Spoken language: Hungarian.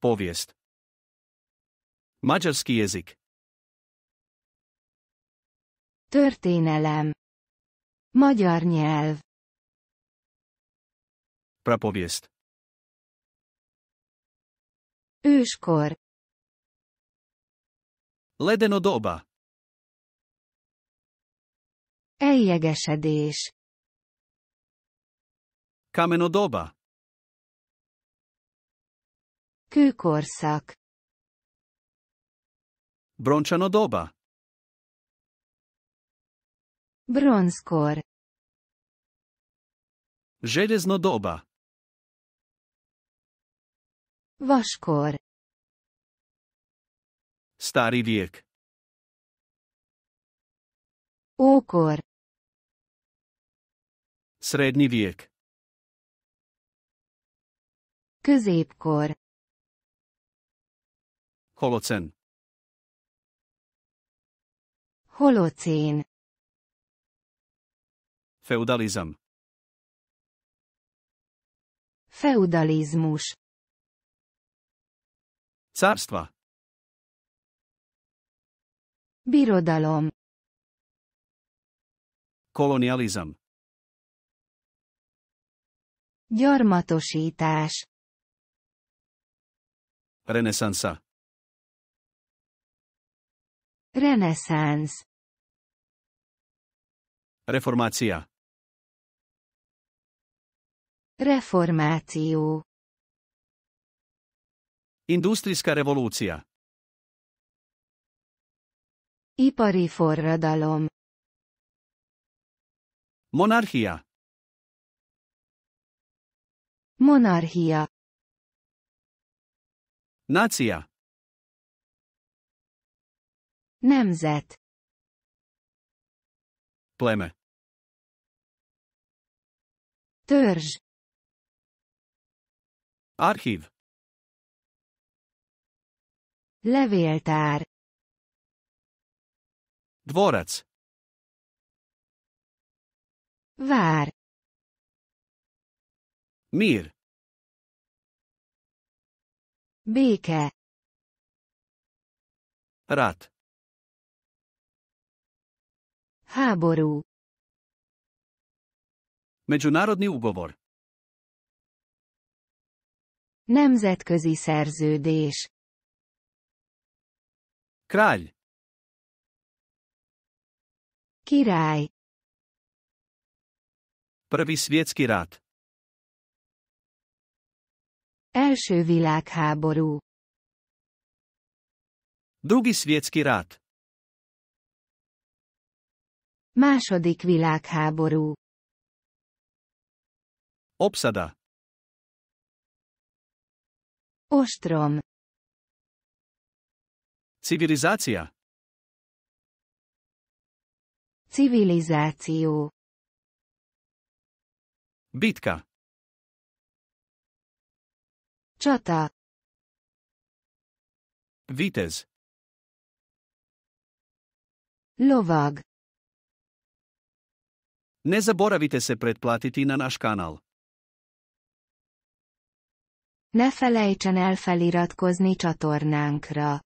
Powieść. Magyarski jezik. Történelem. Magyar nyelv. Prapowieść. Őskor. Ledenodoba. Eljegesedés. Kamenodoba. Kőkorszak Brončano doba Bronskor Željezno doba Vaškor Stari vijek Okor Srednji vijek Középkor Holocén. Holocén. Feudalizm. Feudalizmus. Cárstva. Birodalom. Kolonializm. Gyarmatosítás. Renesansza. Reneszánsz. Reformácia. Reformáció. Industrijska revolúcia. Ipari forradalom. Monarchia. Monarchia. Nácia. Nemzet. Pleme. Törzs. Archív. Levéltár. Dvorec. Vár. Mír. Béke. Rád. Háború. Međunarodni ugovor. Nemzetközi szerződés. Kráľ. Király. Prvi svietský rád. Első világháború. Drugi svietský rád. Második világháború. Obsada. Ostrom. Civilizácia. Civilizáció. Bitka. Csata. Vitez. Lovag. Не zaboravite se pretplatiti na naš kanal. Ne felejtsen el feliratkozni csatornánkra.